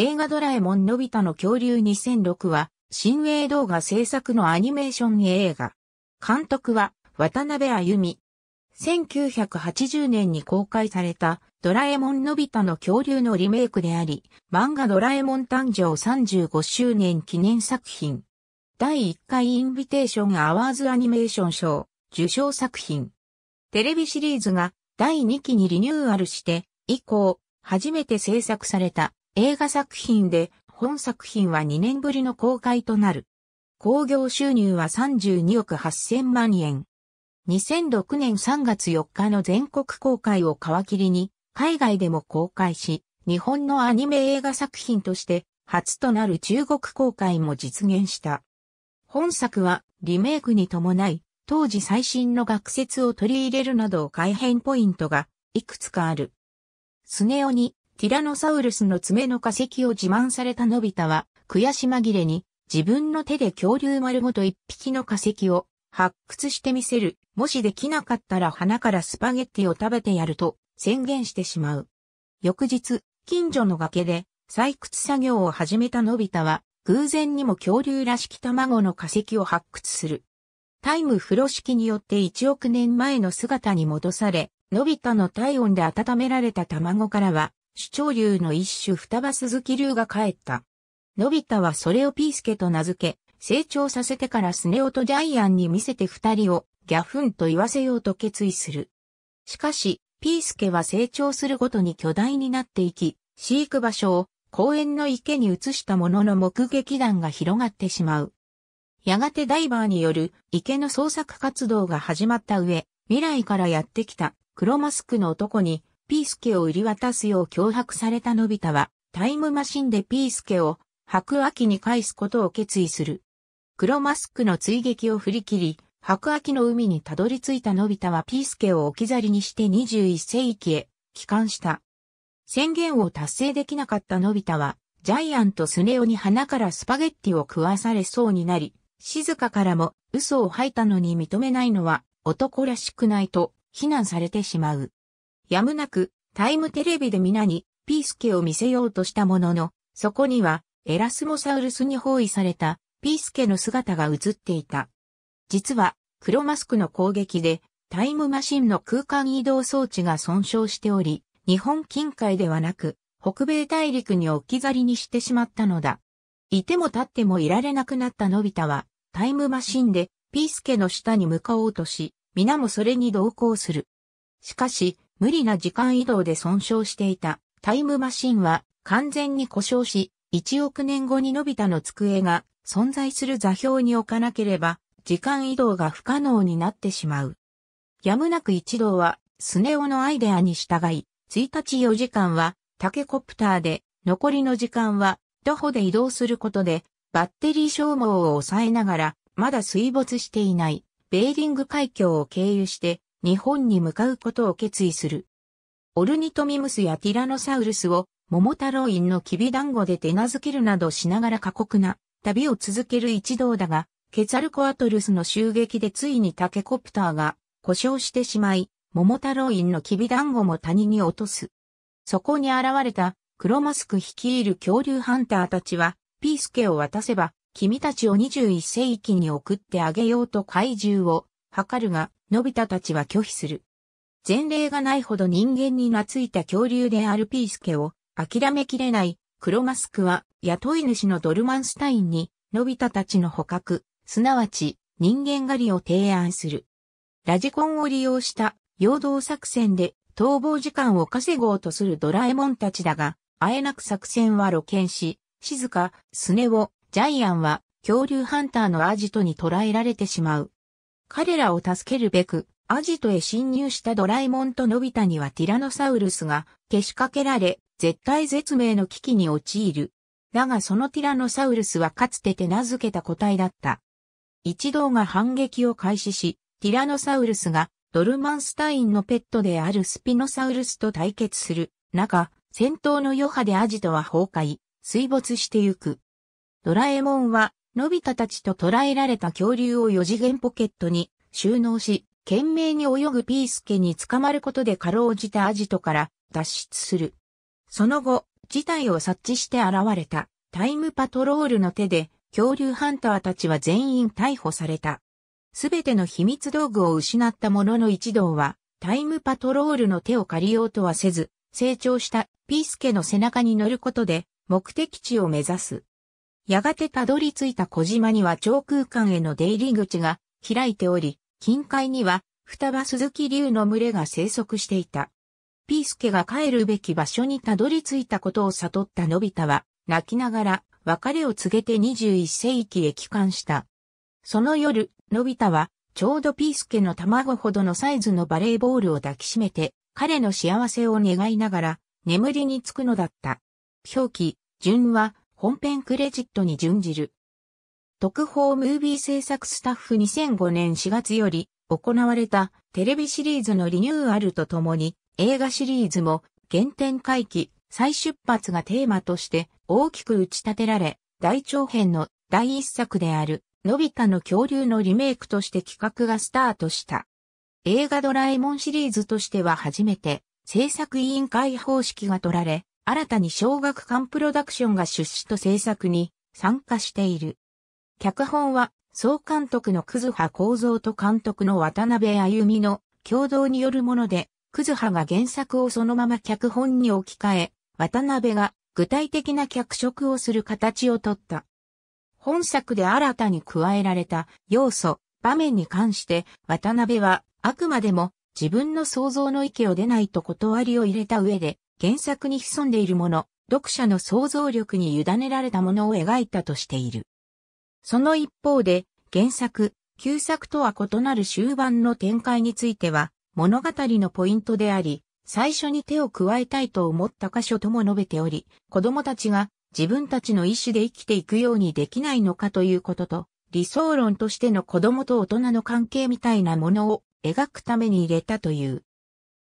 映画ドラえもんのび太の恐竜2006は、新映動画制作のアニメーション映画。監督は、渡辺歩美。1980年に公開された、ドラえもんのび太の恐竜のリメイクであり、漫画ドラえもん誕生35周年記念作品。第1回インビテーションアワーズアニメーション賞、受賞作品。テレビシリーズが第2期にリニューアルして、以降、初めて制作された映画作品で本作品は2年ぶりの公開となる。興行収入は32億8000万円。2006年3月4日の全国公開を皮切りに、海外でも公開し、日本のアニメ映画作品として初となる中国公開も実現した。本作はリメイクに伴い、当時最新の学説を取り入れるなど改変ポイントがいくつかある。スネオにティラノサウルスの爪の化石を自慢されたのび太は、悔し紛れに、自分の手で恐竜丸ごと一匹の化石を発掘してみせる。もしできなかったら花からスパゲッティを食べてやると宣言してしまう。翌日、近所の崖で採掘作業を始めたのび太は、偶然にも恐竜らしき卵の化石を発掘する。タイム風呂式によって1億年前の姿に戻され、のび太の体温で温められた卵からは、主張流の一種双葉鈴木流が帰った。のび太はそれをピースケと名付け、成長させてからスネ夫とジャイアンに見せて二人をギャフンと言わせようと決意する。しかし、ピースケは成長するごとに巨大になっていき、飼育場所を公園の池に移したものの目撃談が広がってしまう。やがてダイバーによる池の捜索活動が始まった上、未来からやってきた黒マスクの男にピースケを売り渡すよう脅迫されたのび太は、タイムマシンでピースケを白秋に返すことを決意する。黒マスクの追撃を振り切り、白秋の海にたどり着いたのび太はピースケを置き去りにして21世紀へ帰還した。宣言を達成できなかったのび太は、ジャイアントスネオに鼻からスパゲッティを食わされそうになり、静かからも嘘を吐いたのに認めないのは男らしくないと非難されてしまう。やむなく、タイムテレビで皆に、ピースケを見せようとしたものの、そこには、エラスモサウルスに包囲された、ピースケの姿が映っていた。実は、黒マスクの攻撃で、タイムマシンの空間移動装置が損傷しており、日本近海ではなく、北米大陸に置き去りにしてしまったのだ。いても立ってもいられなくなったのび太は、タイムマシンで、ピースケの下に向かおうとし、皆もそれに同行する。しかし、無理な時間移動で損傷していたタイムマシンは完全に故障し、1億年後に伸びたの机が存在する座標に置かなければ、時間移動が不可能になってしまう。やむなく一同は、スネオのアイデアに従い、1日4時間は、タケコプターで、残りの時間は、徒歩で移動することで、バッテリー消耗を抑えながら、まだ水没していない、ベーリング海峡を経由して、日本に向かうことを決意する。オルニトミムスやティラノサウルスを桃太郎院のきび団子で手名付けるなどしながら過酷な旅を続ける一同だが、ケツァルコアトルスの襲撃でついにタケコプターが故障してしまい、桃太郎院のきび団子も谷に落とす。そこに現れた黒マスク率いる恐竜ハンターたちは、ピースケを渡せば、君たちを21世紀に送ってあげようと怪獣を図るが、のび太たちは拒否する。前例がないほど人間に懐いた恐竜であるピースケを諦めきれない黒マスクは雇い主のドルマンスタインにのび太たちの捕獲、すなわち人間狩りを提案する。ラジコンを利用した陽動作戦で逃亡時間を稼ごうとするドラえもんたちだが、あえなく作戦は露見し、静か、スネをジャイアンは恐竜ハンターのアジトに捕らえられてしまう。彼らを助けるべく、アジトへ侵入したドラえもんとのび太にはティラノサウルスが消しかけられ、絶体絶命の危機に陥る。だがそのティラノサウルスはかつて手名付けた個体だった。一同が反撃を開始し、ティラノサウルスがドルマンスタインのペットであるスピノサウルスと対決する中、戦闘の余波でアジトは崩壊、水没してゆく。ドラえもんはのび太たちと捕らえられた恐竜を四次元ポケットに収納し、懸命に泳ぐピースケに捕まることでかろうじてアジトから脱出する。その後、事態を察知して現れたタイムパトロールの手で恐竜ハンターたちは全員逮捕された。すべての秘密道具を失った者のの一同はタイムパトロールの手を借りようとはせず、成長したピースケの背中に乗ることで目的地を目指す。やがてたどり着いた小島には長空間への出入り口が開いており、近海には双葉鈴木竜の群れが生息していた。ピースケが帰るべき場所にたどり着いたことを悟ったのび太は、泣きながら別れを告げて21世紀へ帰還した。その夜、のび太は、ちょうどピースケの卵ほどのサイズのバレーボールを抱きしめて、彼の幸せを願いながら、眠りにつくのだった。表記、順は、本編クレジットに準じる。特報ムービー制作スタッフ2005年4月より行われたテレビシリーズのリニューアルとともに映画シリーズも原点回帰再出発がテーマとして大きく打ち立てられ大長編の第一作であるのび太の恐竜のリメイクとして企画がスタートした。映画ドラえもんシリーズとしては初めて制作委員会方式が取られ新たに小学館プロダクションが出資と制作に参加している。脚本は、総監督の葛葉構造と監督の渡辺歩美の共同によるもので、葛葉が原作をそのまま脚本に置き換え、渡辺が具体的な脚色をする形をとった。本作で新たに加えられた要素、場面に関して渡辺はあくまでも自分の想像の域を出ないと断りを入れた上で原作に潜んでいるもの、読者の想像力に委ねられたものを描いたとしている。その一方で、原作、旧作とは異なる終盤の展開については、物語のポイントであり、最初に手を加えたいと思った箇所とも述べており、子供たちが自分たちの意思で生きていくようにできないのかということと、理想論としての子供と大人の関係みたいなものを描くために入れたという。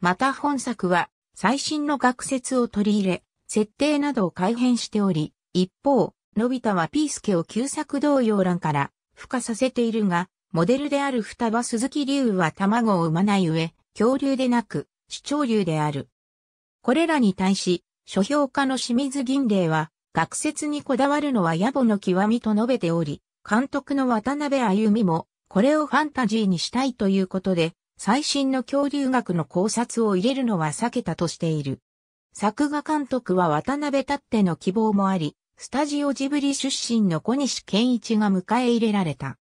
また本作は最新の学説を取り入れ、設定などを改変しており、一方、のび太はピースケを旧作同様欄から孵化させているが、モデルである双葉鈴木竜は卵を産まない上、恐竜でなく、主張竜である。これらに対し、書評家の清水銀霊は、学説にこだわるのは野暮の極みと述べており、監督の渡辺歩美も、これをファンタジーにしたいということで、最新の恐竜学の考察を入れるのは避けたとしている。作画監督は渡辺たっての希望もあり、スタジオジブリ出身の小西健一が迎え入れられた。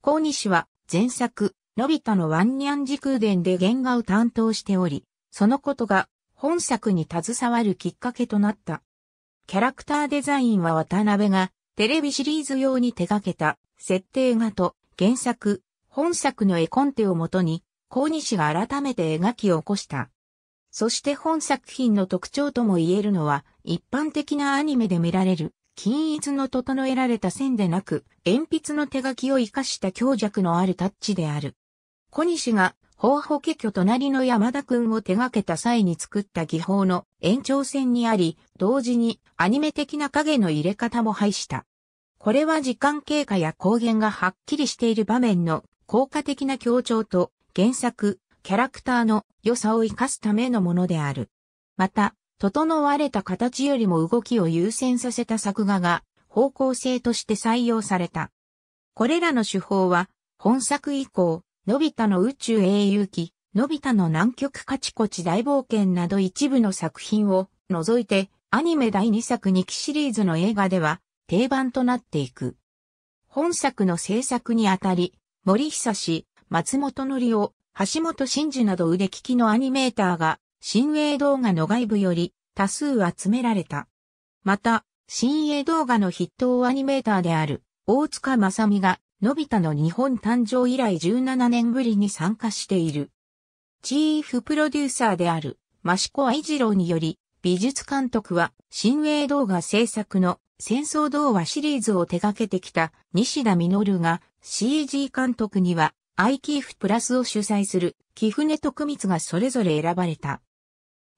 小西は前作、のび太のワンニャン時空伝で原画を担当しており、そのことが本作に携わるきっかけとなった。キャラクターデザインは渡辺がテレビシリーズ用に手掛けた設定画と原作、本作の絵コンテをもとに小西が改めて描き起こした。そして本作品の特徴とも言えるのは、一般的なアニメで見られる、均一の整えられた線でなく、鉛筆の手書きを活かした強弱のあるタッチである。小西が、法法家居隣の山田くんを手掛けた際に作った技法の延長線にあり、同時にアニメ的な影の入れ方も配した。これは時間経過や光源がはっきりしている場面の効果的な強調と原作、キャラクターの良さを生かすためのものである。また、整われた形よりも動きを優先させた作画が方向性として採用された。これらの手法は、本作以降、のび太の宇宙英雄記、のび太の南極カチコチ大冒険など一部の作品を除いて、アニメ第2作2期シリーズの映画では定番となっていく。本作の制作にあたり、森久志、松本のりお、橋本真嗣など腕利きのアニメーターが、新鋭動画の外部より多数集められた。また、新鋭動画の筆頭アニメーターである、大塚正美が、のび太の日本誕生以来17年ぶりに参加している。チーフプロデューサーである、益子愛二郎により、美術監督は、新鋭動画制作の戦争童話シリーズを手掛けてきた西田実が CG 監督には i キーフプラスを主催する、キフネとクミツがそれぞれ選ばれた。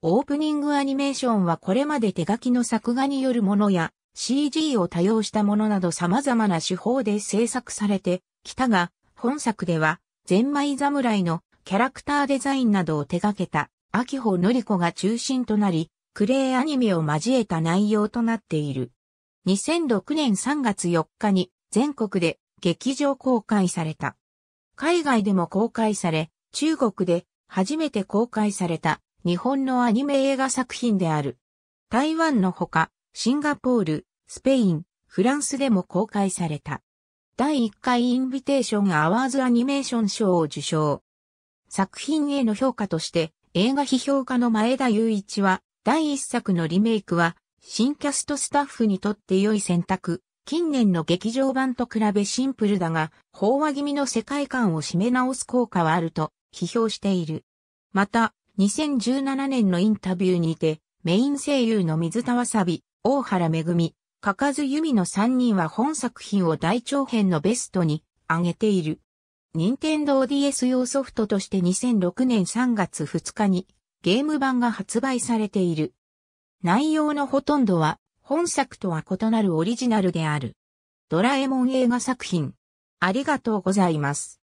オープニングアニメーションはこれまで手書きの作画によるものや CG を多用したものなど様々な手法で制作されてきたが、本作では、ゼンマイ侍のキャラクターデザインなどを手掛けた、秋穂ノリ子が中心となり、クレイアニメを交えた内容となっている。2006年3月4日に全国で劇場公開された。海外でも公開され、中国で初めて公開された日本のアニメ映画作品である。台湾のほか、シンガポール、スペイン、フランスでも公開された。第1回インビテーションアワーズアニメーション賞を受賞。作品への評価として、映画批評家の前田雄一は、第1作のリメイクは、新キャストスタッフにとって良い選択近年の劇場版と比べシンプルだが、飽和気味の世界観を締め直す効果はあると批評している。また、2017年のインタビューにて、メイン声優の水田わさび、大原めぐみ、かかずゆみの3人は本作品を大長編のベストに挙げている。任天堂 DS 用ソフトとして2006年3月2日にゲーム版が発売されている。内容のほとんどは本作とは異なるオリジナルである。ドラえもん映画作品。ありがとうございます。